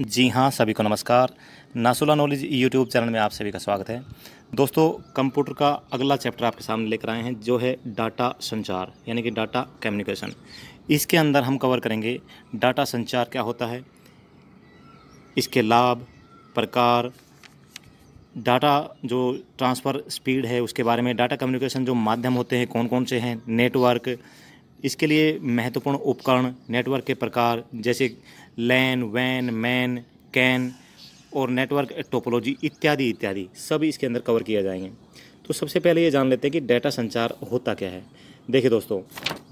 जी हाँ सभी को नमस्कार नासुला नॉलेज यूट्यूब चैनल में आप सभी का स्वागत है दोस्तों कंप्यूटर का अगला चैप्टर आपके सामने लेकर आए हैं जो है डाटा संचार यानी कि डाटा कम्युनिकेशन इसके अंदर हम कवर करेंगे डाटा संचार क्या होता है इसके लाभ प्रकार डाटा जो ट्रांसफ़र स्पीड है उसके बारे में डाटा कम्युनिकेशन जो माध्यम होते हैं कौन कौन से हैं नेटवर्क इसके लिए महत्वपूर्ण उपकरण नेटवर्क के प्रकार जैसे लैन वैन मैन कैन और नेटवर्क टोपोलॉजी इत्यादि इत्यादि सब इसके अंदर कवर किया जाएंगे तो सबसे पहले ये जान लेते हैं कि डेटा संचार होता क्या है देखिए दोस्तों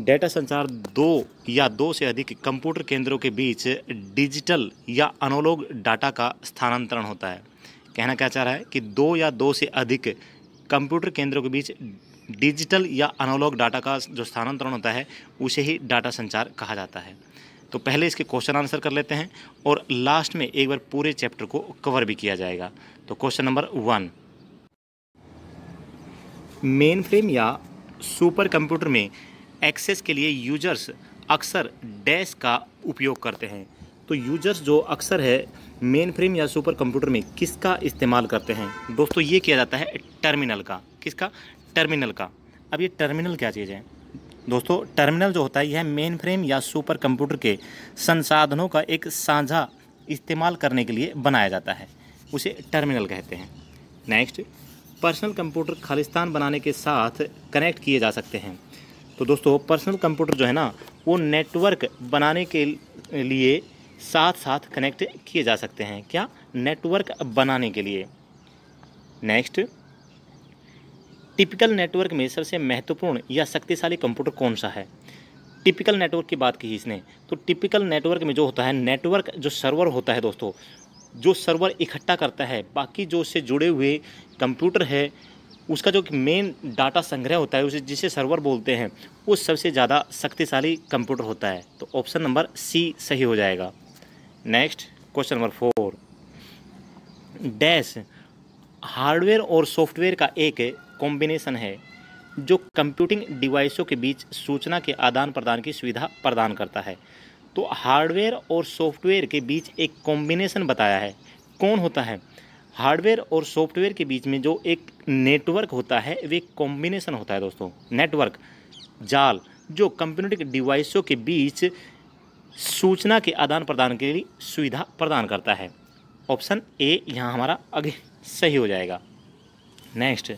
डेटा संचार दो या दो से अधिक कंप्यूटर केंद्रों के बीच डिजिटल या अनोलोग डाटा का स्थानांतरण होता है कहना क्या चाह रहा है कि दो या दो से अधिक कंप्यूटर केंद्रों के बीच डिजिटल या अनोलॉग डाटा का जो स्थानांतरण होता है उसे ही डाटा संचार कहा जाता है तो पहले इसके क्वेश्चन आंसर कर लेते हैं और लास्ट में एक बार पूरे चैप्टर को कवर भी किया जाएगा तो question number one mainframe या सुपर कंप्यूटर में एक्सेस के लिए यूजर्स अक्सर डैश का उपयोग करते हैं तो यूजर्स जो अक्सर है मेन फ्रेम या सुपर कंप्यूटर में किसका इस्तेमाल करते हैं दोस्तों ये किया जाता है टर्मिनल का किसका टर्मिनल का अब ये टर्मिनल क्या चीज़ है दोस्तों टर्मिनल जो होता है यह मेन फ्रेम या सुपर कंप्यूटर के संसाधनों का एक साझा इस्तेमाल करने के लिए बनाया जाता है उसे टर्मिनल कहते हैं नेक्स्ट पर्सनल कंप्यूटर खालिस्तान बनाने के साथ कनेक्ट किए जा सकते हैं तो दोस्तों पर्सनल कंप्यूटर जो है ना वो नेटवर्क बनाने के लिए साथ साथ कनेक्ट किए जा सकते हैं क्या नेटवर्क बनाने के लिए नेक्स्ट टिपिकल नेटवर्क में सबसे महत्वपूर्ण या शक्तिशाली कंप्यूटर कौन सा है टिपिकल नेटवर्क की बात की इसने तो टिपिकल नेटवर्क में जो होता है नेटवर्क जो सर्वर होता है दोस्तों जो सर्वर इकट्ठा करता है बाकी जो उससे जुड़े हुए कंप्यूटर है उसका जो मेन डाटा संग्रह होता है उसे जिसे सर्वर बोलते हैं वो सबसे ज़्यादा शक्तिशाली कंप्यूटर होता है तो ऑप्शन नंबर सी सही हो जाएगा next question number four dash hardware और सॉफ्टवेयर का एक कॉम्बिनेशन है जो कंप्यूटिंग डिवाइसों के बीच सूचना के आदान प्रदान की सुविधा प्रदान करता है तो हार्डवेयर और सॉफ्टवेयर के बीच एक कॉम्बिनेशन बताया है कौन होता है हार्डवेयर और सॉफ्टवेयर के बीच में जो एक नेटवर्क होता है वे कॉम्बिनेशन होता है दोस्तों नेटवर्क जाल जो कंप्यूटिंग डिवाइसों के बीच सूचना के आदान प्रदान के लिए सुविधा प्रदान करता है ऑप्शन ए यहाँ हमारा आगे सही हो जाएगा नेक्स्ट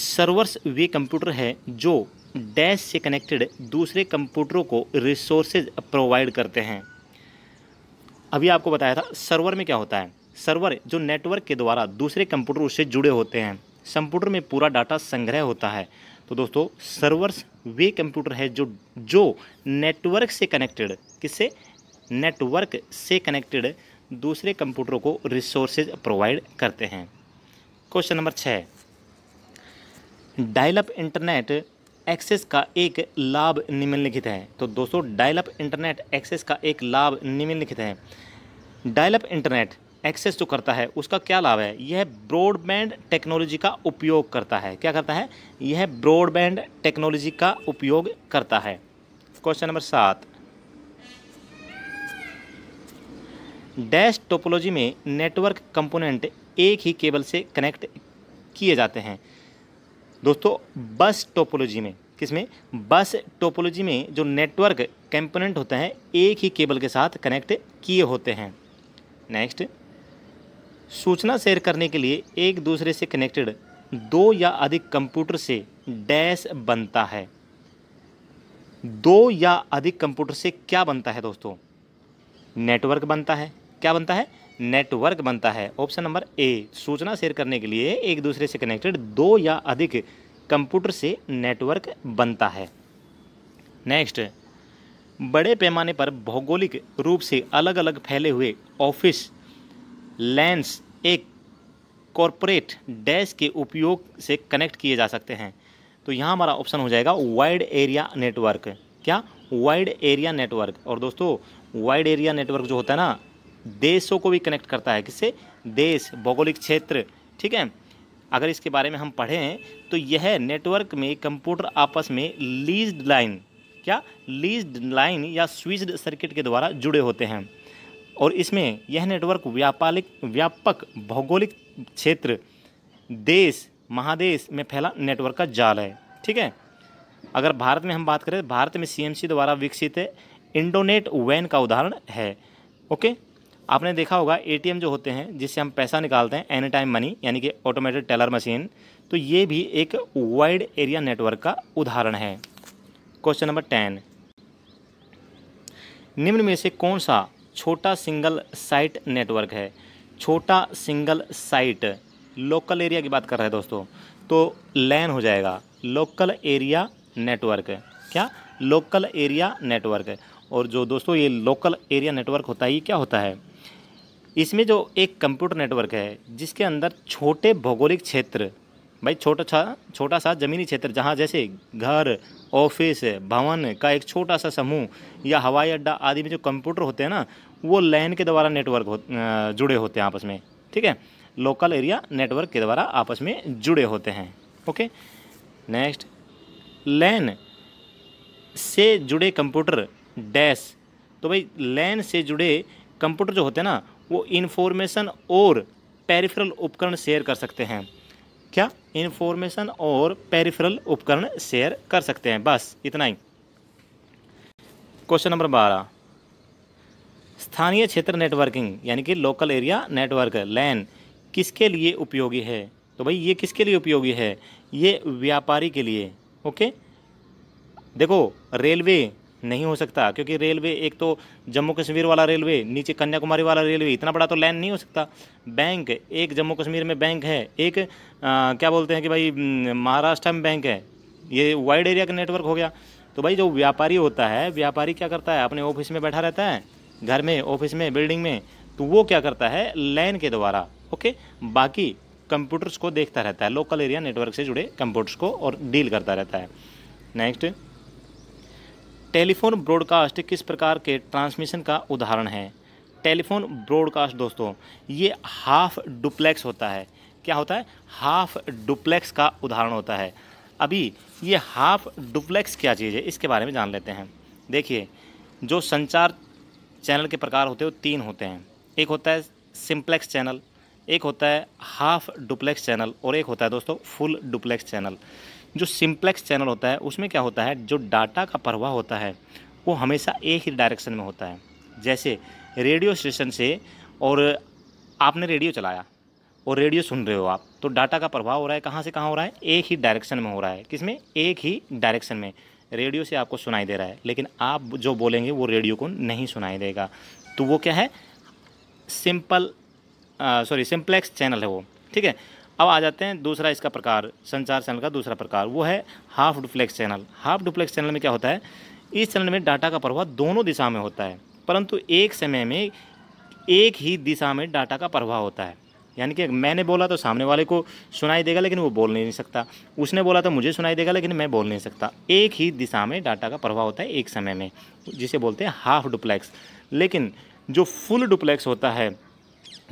सर्वर्स वे कंप्यूटर है जो डैश से कनेक्टेड दूसरे कंप्यूटरों को रिसोर्सेज प्रोवाइड करते हैं अभी आपको बताया था सर्वर में क्या होता है सर्वर जो नेटवर्क के द्वारा दूसरे कंप्यूटर उससे जुड़े होते हैं कंप्यूटर में पूरा डाटा संग्रह होता है तो दोस्तों सर्वर्स वे कंप्यूटर है जो जो नेटवर्क से कनेक्टेड किसे नेटवर्क से कनेक्टेड दूसरे कंप्यूटरों को रिसोर्सेज प्रोवाइड करते हैं क्वेश्चन नंबर छः डायलप इंटरनेट एक्सेस का एक लाभ निम्नलिखित है तो दोस्तों डायलप इंटरनेट एक्सेस का एक लाभ निम्नलिखित है डायलप इंटरनेट एक्सेस जो करता है उसका क्या लाभ है यह ब्रॉडबैंड टेक्नोलॉजी का उपयोग करता है क्या करता है यह ब्रॉडबैंड टेक्नोलॉजी का उपयोग करता है क्वेश्चन नंबर सात डैश टोपोलॉजी में नेटवर्क कंपोनेंट एक ही केबल से कनेक्ट किए जाते हैं दोस्तों बस टोपोलॉजी में किसमें बस टोपोलॉजी में जो नेटवर्क कंपोनेंट होते हैं एक ही केबल के साथ कनेक्ट किए होते हैं नेक्स्ट सूचना शेयर करने के लिए एक दूसरे से कनेक्टेड दो या अधिक कंप्यूटर से डैश बनता है दो या अधिक कंप्यूटर से क्या बनता है दोस्तों नेटवर्क बनता है क्या बनता है नेटवर्क बनता है ऑप्शन नंबर ए सूचना शेयर करने के लिए एक दूसरे से कनेक्टेड दो या अधिक कंप्यूटर से नेटवर्क बनता है नेक्स्ट बड़े पैमाने पर भौगोलिक रूप से अलग अलग फैले हुए ऑफिस लैंड्स एक कॉरपोरेट डैश के उपयोग से कनेक्ट किए जा सकते हैं तो यहाँ हमारा ऑप्शन हो जाएगा वाइड एरिया नेटवर्क क्या वाइड एरिया नेटवर्क और दोस्तों वाइड एरिया नेटवर्क जो होता है ना देशों को भी कनेक्ट करता है किससे देश भौगोलिक क्षेत्र ठीक है अगर इसके बारे में हम पढ़ें तो यह नेटवर्क में कंप्यूटर आपस में लीज लाइन क्या लीज लाइन या स्विच्ड सर्किट के द्वारा जुड़े होते हैं और इसमें यह नेटवर्क व्यापारिक व्यापक भौगोलिक क्षेत्र देश महादेश में फैला नेटवर्क का जाल है ठीक है अगर भारत में हम बात करें भारत में सीएमसी द्वारा विकसित इंडोनेट वैन का उदाहरण है ओके आपने देखा होगा एटीएम जो होते हैं जिससे हम पैसा निकालते हैं एनी टाइम मनी यानी कि ऑटोमेटेड टेलर मशीन तो ये भी एक वाइड एरिया नेटवर्क का उदाहरण है क्वेश्चन नंबर टेन निम्न में से कौन सा छोटा सिंगल साइट नेटवर्क है छोटा सिंगल साइट लोकल एरिया की बात कर रहे हैं दोस्तों तो लैन हो जाएगा लोकल एरिया नेटवर्क क्या लोकल एरिया नेटवर्क और जो दोस्तों ये लोकल एरिया नेटवर्क होता है ये क्या होता है इसमें जो एक कंप्यूटर नेटवर्क है जिसके अंदर छोटे भौगोलिक क्षेत्र भाई छोटा सा छोटा सा ज़मीनी क्षेत्र जहाँ जैसे घर ऑफिस भवन का एक छोटा सा समूह या हवाई अड्डा आदि में जो कंप्यूटर होते हैं ना वो लैन के द्वारा नेटवर्क हो, जुड़े होते हैं आपस में ठीक है लोकल एरिया नेटवर्क के द्वारा आपस में जुड़े होते हैं ओके नेक्स्ट लैन से जुड़े कंप्यूटर डैश तो भाई लैन से जुड़े कंप्यूटर जो होते हैं ना वो इन्फॉर्मेशन और पेरिफेरल उपकरण शेयर कर सकते हैं क्या इन्फॉर्मेशन और पेरिफेरल उपकरण शेयर कर सकते हैं बस इतना ही क्वेश्चन नंबर बारह स्थानीय क्षेत्र नेटवर्किंग यानी कि लोकल एरिया नेटवर्क लैन किसके लिए उपयोगी है तो भाई ये किसके लिए उपयोगी है ये व्यापारी के लिए ओके देखो रेलवे नहीं हो सकता क्योंकि रेलवे एक तो जम्मू कश्मीर वाला रेलवे नीचे कन्याकुमारी वाला रेलवे इतना बड़ा तो लैंड नहीं हो सकता बैंक एक जम्मू कश्मीर में बैंक है एक आ, क्या बोलते हैं कि भाई महाराष्ट्र में बैंक है ये वाइड एरिया का नेटवर्क हो गया तो भाई जो व्यापारी होता है व्यापारी क्या करता है अपने ऑफिस में बैठा रहता है घर में ऑफिस में बिल्डिंग में तो वो क्या करता है लैन के द्वारा ओके बाकी कंप्यूटर्स को देखता रहता है लोकल एरिया नेटवर्क से जुड़े कंप्यूटर्स को और डील करता रहता है नेक्स्ट टेलीफोन ब्रॉडकास्ट किस प्रकार के ट्रांसमिशन का उदाहरण है टेलीफोन ब्रॉडकास्ट दोस्तों ये हाफ डुप्लेक्स होता है क्या होता है हाफ डुप्लेक्स का उदाहरण होता है अभी ये हाफ डुप्लेक्स क्या चीज़ है इसके बारे में जान लेते हैं देखिए जो संचार चैनल के प्रकार होते हैं वो तीन होते हैं एक होता है सिंप्लेक्स चैनल एक होता है हाफ डुप्लेक्स चैनल और एक होता है दोस्तों फुल डुप्लेक्स चैनल जो सिम्प्लेक्स चैनल होता है उसमें क्या होता है जो डाटा का प्रवाह होता है वो हमेशा एक ही डायरेक्शन में होता है जैसे रेडियो स्टेशन से और आपने रेडियो चलाया और रेडियो सुन रहे हो आप तो डाटा का प्रभाव हो रहा है कहाँ से कहाँ हो रहा है एक ही डायरेक्शन में हो रहा है किसमें एक ही डायरेक्शन में रेडियो से आपको सुनाई दे रहा है लेकिन आप जो बोलेंगे वो रेडियो को नहीं सुनाई देगा तो वो क्या है सिंपल सॉरी सिंप्लेक्स चैनल है वो ठीक है अब आ जाते हैं दूसरा इसका प्रकार संचार चैनल का दूसरा प्रकार वो है half duplex channel half duplex channel में क्या होता है इस चैनल में डाटा का प्रवाह दोनों दिशा में होता है परंतु एक समय में एक ही दिशा में डाटा का प्रवाह होता है यानी कि मैंने बोला तो सामने वाले को सुनाई देगा लेकिन वो बोल नहीं सकता उसने बोला तो मुझे सुनाई देगा लेकिन मैं बोल नहीं सकता एक ही दिशा में डाटा का प्रवाह होता है एक समय में जिसे बोलते हैं हाफ डुप्लेक्स लेकिन जो फुल डुप्लेक्स होता है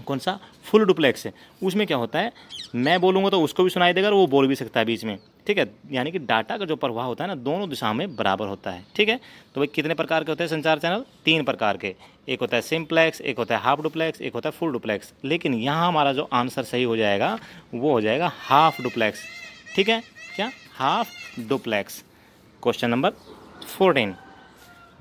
कौन सा फुल डुप्लेक्स है उसमें क्या होता है मैं बोलूँगा तो उसको भी सुनाई देगा और वो बोल भी सकता है बीच में ठीक है यानी कि डाटा का जो प्रवाह होता है ना दोनों दिशाओं में बराबर होता है ठीक है तो भाई कितने प्रकार के होते हैं संचार चैनल तीन प्रकार के एक होता है सिम्प्लेक्स एक होता है हाफ डुप्लेक्स एक होता है फुल डुप्लेक्स लेकिन यहाँ हमारा जो आंसर सही हो जाएगा वो हो जाएगा हाफ डुप्लेक्स ठीक है क्या half duplex question number fourteen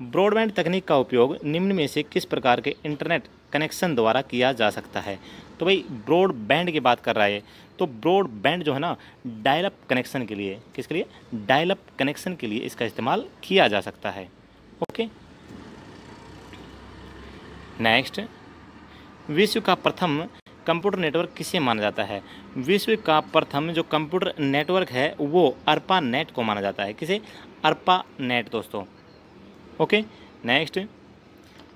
broadband तकनीक का उपयोग निम्न में से किस प्रकार के इंटरनेट कनेक्शन द्वारा किया जा सकता है तो भाई ब्रॉडबैंड की बात कर रहा है तो ब्रॉडबैंड जो है ना डायलप कनेक्शन के लिए किसके लिए डायलप कनेक्शन के लिए इसका इस्तेमाल किया जा सकता है ओके नेक्स्ट विश्व का प्रथम कंप्यूटर नेटवर्क किसे माना जाता है विश्व का प्रथम जो कंप्यूटर नेटवर्क है वो अर्पा नेट को माना जाता है किसे अर्पा नेट दोस्तों ओके नेक्स्ट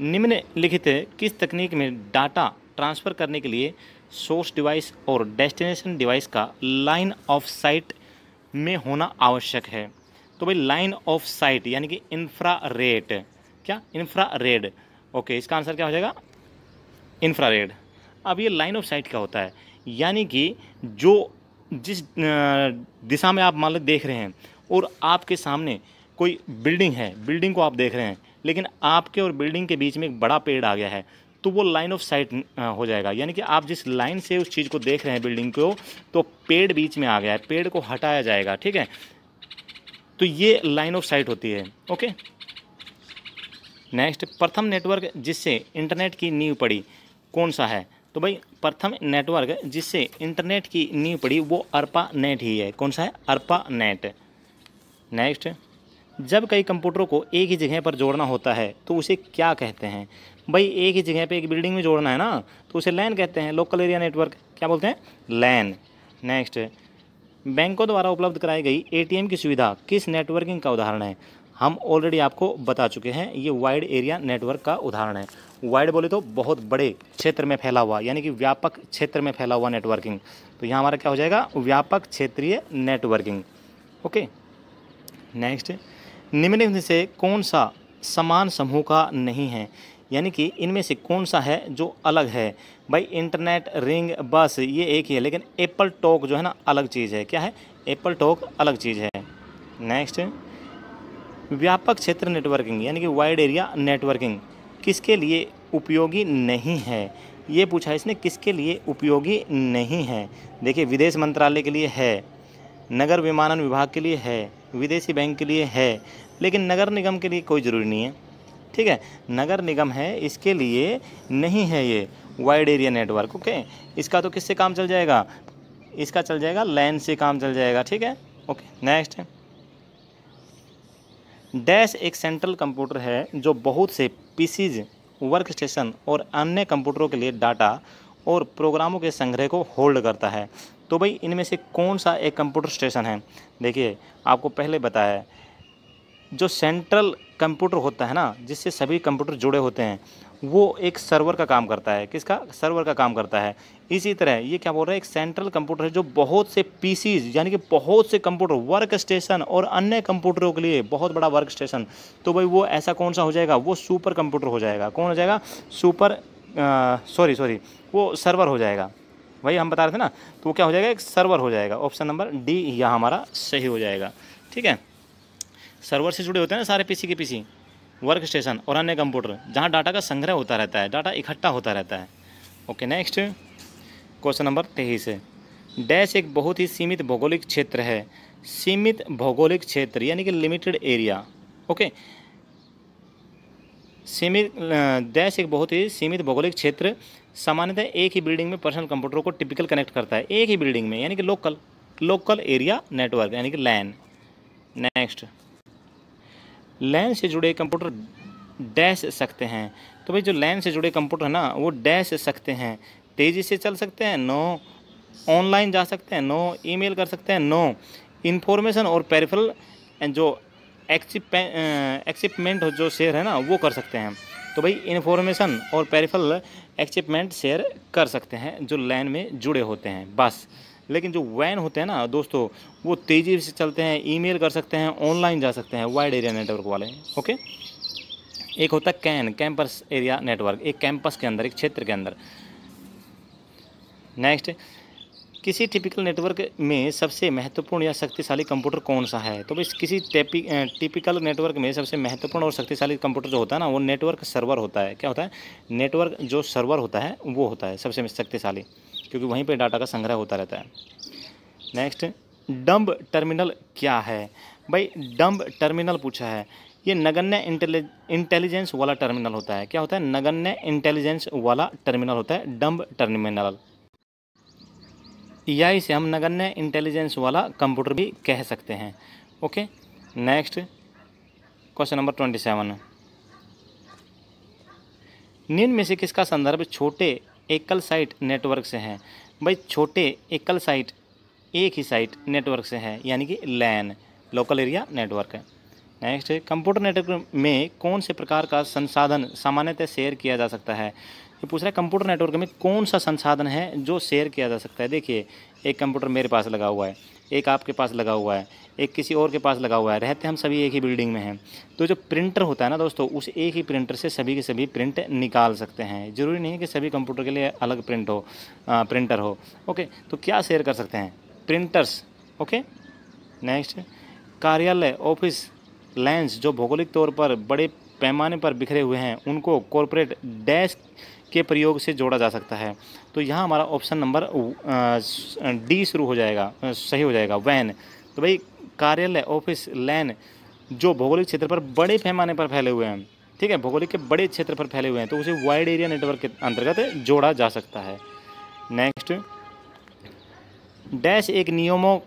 निम्नलिखित किस तकनीक में डाटा ट्रांसफ़र करने के लिए सोर्स डिवाइस और डेस्टिनेशन डिवाइस का लाइन ऑफ साइट में होना आवश्यक है तो भाई लाइन ऑफ साइट यानी कि इन्फ्रा रेट क्या इन्फ्रा रेड ओके इसका आंसर क्या हो जाएगा इन्फ्रा रेड अब ये लाइन ऑफ साइट क्या होता है यानी कि जो जिस दिशा में आप मान लो देख रहे हैं और आपके सामने कोई बिल्डिंग है बिल्डिंग को आप देख रहे हैं लेकिन आपके और बिल्डिंग के बीच में एक बड़ा पेड़ आ गया है तो वो लाइन ऑफ साइट हो जाएगा यानी कि आप जिस लाइन से उस चीज़ को देख रहे हैं बिल्डिंग को तो पेड़ बीच में आ गया है पेड़ को हटाया जाएगा ठीक है तो ये लाइन ऑफ साइट होती है ओके नेक्स्ट प्रथम नेटवर्क जिससे इंटरनेट की नींव पड़ी कौन सा है तो भाई प्रथम नेटवर्क जिससे इंटरनेट की नींव पड़ी वो अरपा नेट ही है कौन सा है अरपा नेट नेक्स्ट जब कई कंप्यूटरों को एक ही जगह पर जोड़ना होता है तो उसे क्या कहते हैं भाई एक ही जगह पे एक बिल्डिंग में जोड़ना है ना तो उसे लैन कहते हैं लोकल एरिया नेटवर्क क्या बोलते हैं लैन नेक्स्ट बैंकों द्वारा उपलब्ध कराई गई ए की सुविधा किस नेटवर्किंग का उदाहरण है हम ऑलरेडी आपको बता चुके हैं ये वाइड एरिया नेटवर्क का उदाहरण है वाइड बोले तो बहुत बड़े क्षेत्र में फैला हुआ यानी कि व्यापक क्षेत्र में फैला हुआ नेटवर्किंग तो यहाँ हमारा क्या हो जाएगा व्यापक क्षेत्रीय नेटवर्किंग ओके नेक्स्ट निम्न में से कौन सा समान समूह का नहीं है यानी कि इनमें से कौन सा है जो अलग है भाई इंटरनेट रिंग बस ये एक ही है लेकिन एप्पल टॉक जो है ना अलग चीज़ है क्या है एप्पल टॉक अलग चीज़ है नेक्स्ट व्यापक क्षेत्र नेटवर्किंग यानी कि वाइड एरिया नेटवर्किंग किसके लिए उपयोगी नहीं है ये पूछा इसने किसके लिए उपयोगी नहीं है देखिए विदेश मंत्रालय के लिए है नगर विमानन विभाग के लिए है विदेशी बैंक के लिए है लेकिन नगर निगम के लिए कोई ज़रूरी नहीं है ठीक है नगर निगम है इसके लिए नहीं है ये वाइड एरिया नेटवर्क ओके इसका तो किससे काम चल जाएगा इसका चल जाएगा लैंड से काम चल जाएगा ठीक है ओके नेक्स्ट डैश एक सेंट्रल कंप्यूटर है जो बहुत से पीसीज वर्क स्टेशन और अन्य कंप्यूटरों के लिए डाटा और प्रोग्रामों के संग्रह को होल्ड करता है तो भाई इनमें से कौन सा एक कंप्यूटर स्टेशन है देखिए आपको पहले बताया जो सेंट्रल कंप्यूटर होता है ना जिससे सभी कंप्यूटर जुड़े होते हैं वो एक सर्वर का काम करता है किसका सर्वर का काम करता है इसी तरह ये क्या बोल रहा है एक सेंट्रल कंप्यूटर है जो बहुत से पीसीज यानी कि बहुत से कंप्यूटर वर्क स्टेशन और अन्य कंप्यूटरों के लिए बहुत बड़ा वर्क स्टेशन तो भाई वो ऐसा कौन सा हो जाएगा वो सुपर कंप्यूटर हो जाएगा कौन हो जाएगा सुपर सॉरी सॉरी वो सर्वर हो जाएगा वही हम बता रहे थे ना तो वो क्या हो जाएगा एक सर्वर हो जाएगा ऑप्शन नंबर डी यह हमारा सही हो जाएगा ठीक है सर्वर से जुड़े होते हैं ना सारे पीसी के पीसी वर्क स्टेशन और अन्य कंप्यूटर जहाँ डाटा का संग्रह होता रहता है डाटा इकट्ठा होता रहता है ओके नेक्स्ट क्वेश्चन नंबर तेईस डैश एक बहुत ही सीमित भौगोलिक क्षेत्र है सीमित भौगोलिक क्षेत्र यानी कि लिमिटेड एरिया ओके सीमित देश एक बहुत ही सीमित भौगोलिक क्षेत्र सामान्यतः एक ही बिल्डिंग में पर्सनल कंप्यूटर को टिपिकल कनेक्ट करता है एक ही बिल्डिंग में यानी कि लोकल लोकल एरिया नेटवर्क यानी कि लैन नेक्स्ट लैन से जुड़े कंप्यूटर डैश सकते हैं तो भाई जो लैन से जुड़े कंप्यूटर है ना वो डैश सकते हैं तेज़ी से चल सकते हैं नो ऑनलाइन जा सकते हैं नो ईमेल कर सकते हैं नो इन्फॉर्मेशन और पेरिफल जो एक्सिपमेंट जो शेयर है ना वो कर सकते हैं तो भाई इन्फॉर्मेशन और पेरिफल एक्सिपमेंट शेयर कर सकते हैं जो लैन में जुड़े होते हैं बस लेकिन जो वैन होते हैं ना दोस्तों वो तेज़ी से चलते हैं ईमेल कर सकते हैं ऑनलाइन जा सकते हैं वाइड एरिया नेटवर्क वाले ओके एक होता है कैन कैंपस एरिया नेटवर्क एक कैंपस के अंदर एक क्षेत्र के अंदर नेक्स्ट किसी टिपिकल नेटवर्क में सबसे महत्वपूर्ण या शक्तिशाली कंप्यूटर कौन सा है तो बस किसी टिपिकल नेटवर्क में सबसे महत्वपूर्ण और शक्तिशाली कंप्यूटर जो होता है ना वो नेटवर्क सर्वर होता है क्या होता है नेटवर्क जो सर्वर होता है वो होता है सबसे शक्तिशाली क्योंकि वहीं पर डाटा का संग्रह होता रहता है नेक्स्ट डम्ब टर्मिनल क्या है भाई डम्ब टर्मिनल पूछा है ये नगण्य इंटेलिजेंस वाला टर्मिनल होता है क्या होता है नगण्य इंटेलिजेंस वाला टर्मिनल होता है डम्ब टर्मिनल या से हम नगण्य इंटेलिजेंस वाला कंप्यूटर भी कह सकते हैं okay next question number twenty seven निम्न में से किसका संदर्भ छोटे एकल साइट नेटवर्क से है भाई छोटे एकल साइट एक ही साइट नेटवर्क से है यानी कि लैन लोकल एरिया नेटवर्क है नेक्स्ट कंप्यूटर नेटवर्क में कौन से प्रकार का संसाधन सामान्यतः शेयर किया जा सकता है ये पूछ रहा है कंप्यूटर नेटवर्क में कौन सा संसाधन है जो शेयर किया जा सकता है देखिए एक कंप्यूटर मेरे पास लगा हुआ है एक आपके पास लगा हुआ है एक किसी और के पास लगा हुआ है रहते हम सभी एक ही बिल्डिंग में हैं तो जो प्रिंटर होता है ना दोस्तों उस एक ही प्रिंटर से सभी के सभी प्रिंट निकाल सकते हैं ज़रूरी नहीं है कि सभी कंप्यूटर के लिए अलग प्रिंट हो आ, प्रिंटर हो ओके तो क्या शेयर कर सकते हैं प्रिंटर्स ओके नेक्स्ट कार्यालय ऑफिस लैंस जो भौगोलिक तौर पर बड़े पैमाने पर बिखरे हुए हैं उनको कॉरपोरेट डैश के प्रयोग से जोड़ा जा सकता है तो यहाँ हमारा ऑप्शन नंबर डी शुरू हो जाएगा सही हो जाएगा वैन तो भाई कार्यालय ऑफिस लैन जो भौगोलिक क्षेत्र पर बड़े पैमाने पर फैले हुए हैं ठीक है भौगोलिक के बड़े क्षेत्र पर फैले हुए हैं तो उसे वाइड एरिया नेटवर्क के अंतर्गत जोड़ा जा सकता है नेक्स्ट डैश एक नियमों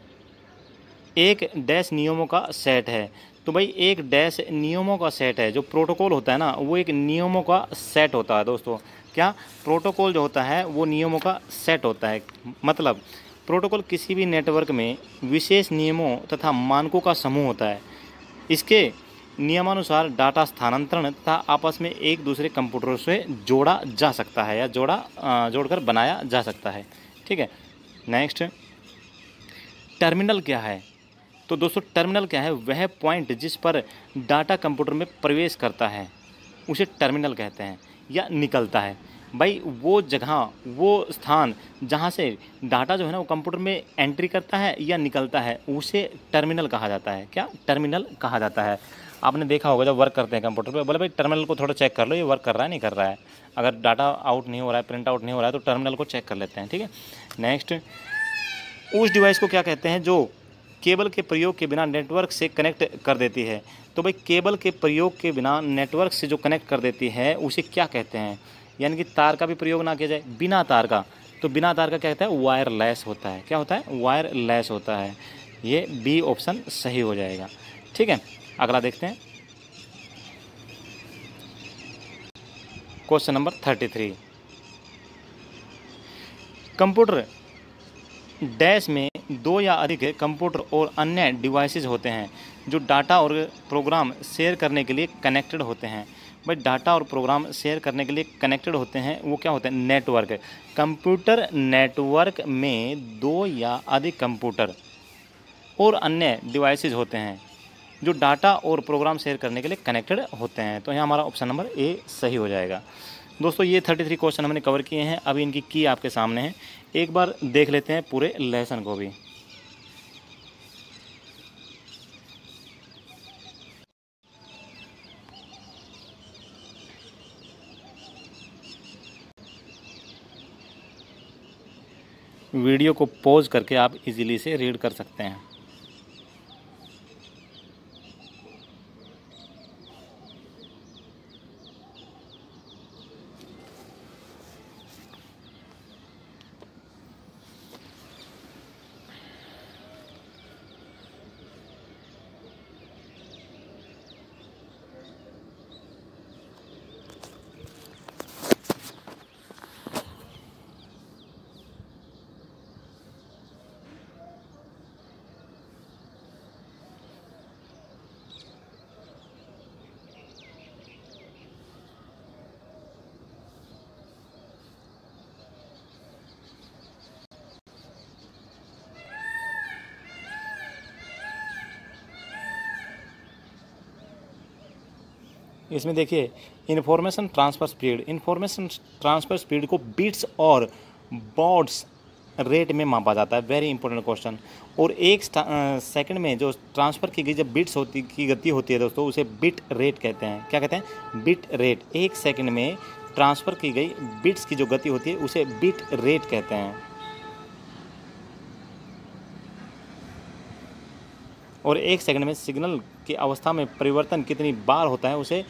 एक डैश नियमों का सेट है तो भाई एक डैश नियमों का सेट है जो प्रोटोकॉल होता है ना वो एक नियमों का सेट होता है दोस्तों क्या प्रोटोकॉल जो होता है वो नियमों का सेट होता है मतलब प्रोटोकॉल किसी भी नेटवर्क में विशेष नियमों तथा मानकों का समूह होता है इसके नियमानुसार डाटा स्थानांतरण तथा आपस में एक दूसरे कंप्यूटर से जोड़ा जा सकता है या जोड़ा जोड़कर बनाया जा सकता है ठीक है नेक्स्ट टर्मिनल क्या है तो दोस्तों टर्मिनल क्या है वह पॉइंट जिस पर डाटा कंप्यूटर में प्रवेश करता है उसे टर्मिनल कहते हैं या निकलता है भाई वो जगह वो स्थान जहाँ से डाटा जो है ना वो कंप्यूटर में एंट्री करता है या निकलता है उसे टर्मिनल कहा जाता है क्या टर्मिनल कहा जाता है आपने देखा होगा जब वर्क करते हैं कंप्यूटर पे बोले भाई टर्मिनल को थोड़ा चेक कर लो ये वर्क कर रहा है नहीं कर रहा है अगर डाटा आउट नहीं हो रहा है प्रिंट आउट नहीं हो रहा है तो टर्मिनल को चेक कर लेते हैं ठीक है नेक्स्ट उस डिवाइस को क्या कहते हैं जो केबल के प्रयोग के बिना नेटवर्क से कनेक्ट कर देती है तो भाई केबल के प्रयोग के बिना नेटवर्क से जो कनेक्ट कर देती है उसे क्या कहते हैं यानी कि तार का भी प्रयोग ना किया जाए बिना तार का तो बिना तार का क्या कहता है वायरलेस होता है क्या होता है वायरलेस होता है ये बी ऑप्शन सही हो जाएगा ठीक है अगला देखते हैं question number thirty three computer dash में दो या अधिक कंप्यूटर और अन्य डिवाइसेज होते हैं जो डाटा और प्रोग्राम शेयर करने के लिए कनेक्टेड होते हैं भाई डाटा और प्रोग्राम शेयर करने के लिए कनेक्टेड होते हैं वो क्या होते हैं नेटवर्क कंप्यूटर नेटवर्क में दो या अधिक कंप्यूटर और अन्य डिवाइसेज होते हैं जो डाटा और प्रोग्राम शेयर करने के लिए कनेक्टेड होते हैं तो यहाँ हमारा ऑप्शन नंबर ए सही हो जाएगा दोस्तों ये थर्टी थ्री क्वेश्चन हमने कवर किए हैं अभी इनकी की आपके सामने है एक बार देख लेते हैं पूरे लेसन को भी वीडियो को पॉज करके आप इजीली से रीड कर सकते हैं इसमें देखिए information transfer speed information transfer speed को बीट्स और बॉड्स रेट में मापा जाता है वेरी इंपॉर्टेंट क्वेश्चन और एक सेकंड में जो ट्रांसफ़र की गई जब बिट्स होती की गति होती है दोस्तों उसे बिट रेट कहते हैं क्या कहते हैं बिट रेट एक सेकंड में ट्रांसफ़र की गई बिट्स की जो गति होती है उसे बिट रेट कहते हैं और एक सेकंड में सिग्नल की अवस्था में परिवर्तन कितनी बार होता है उसे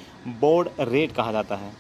बोर्ड रेट कहा जाता है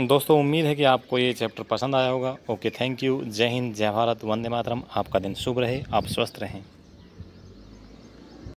दोस्तों उम्मीद है कि आपको ये चैप्टर पसंद आया होगा ओके थैंक यू जय हिंद जय भारत वंदे मातरम आपका दिन शुभ रहे आप स्वस्थ रहें